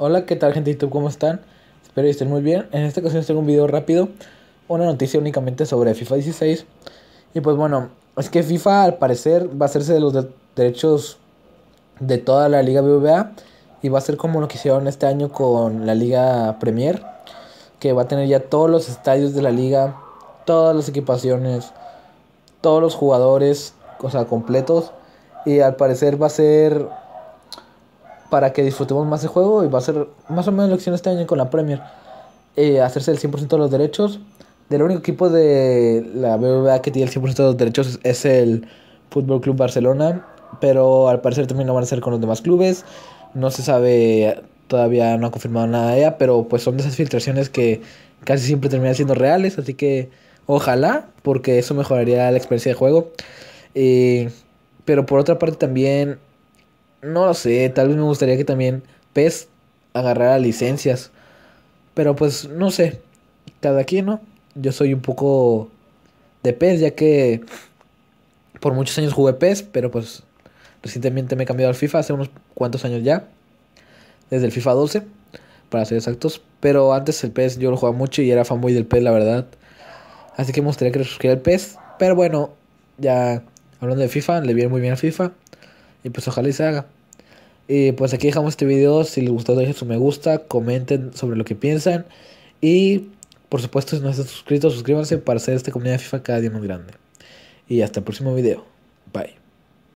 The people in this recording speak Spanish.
Hola, ¿qué tal gente de YouTube? ¿Cómo están? Espero que estén muy bien. En esta ocasión tengo un video rápido, una noticia únicamente sobre FIFA 16. Y pues bueno, es que FIFA al parecer va a hacerse de los derechos de toda la liga BBVA y va a ser como lo que hicieron este año con la liga Premier, que va a tener ya todos los estadios de la liga, todas las equipaciones, todos los jugadores, o sea, completos. Y al parecer va a ser para que disfrutemos más el juego y va a ser más o menos la opción este año con la Premier. Eh, hacerse el 100% de los derechos. Del único equipo de la BBVA que tiene el 100% de los derechos es el Fútbol Club Barcelona, pero al parecer también lo van a hacer con los demás clubes. No se sabe, todavía no ha confirmado nada de ella, pero pues son de esas filtraciones que casi siempre terminan siendo reales, así que ojalá, porque eso mejoraría la experiencia de juego. Eh, pero por otra parte también no lo sé, tal vez me gustaría que también PES agarrara licencias. Pero pues no sé, cada quien, ¿no? Yo soy un poco de PES, ya que por muchos años jugué PES, pero pues recientemente me he cambiado al FIFA, hace unos cuantos años ya, desde el FIFA 12, para ser exactos. Pero antes el PES yo lo jugaba mucho y era fanboy del PES, la verdad. Así que me gustaría que resurgiera el PES. Pero bueno, ya hablando de FIFA, le viene muy bien a FIFA. Y pues ojalá y se haga. Y pues aquí dejamos este video. Si les gustó, dejen su me gusta, comenten sobre lo que piensan. Y por supuesto, si no están suscritos, suscríbanse para hacer esta comunidad de FIFA cada día más grande. Y hasta el próximo video. Bye.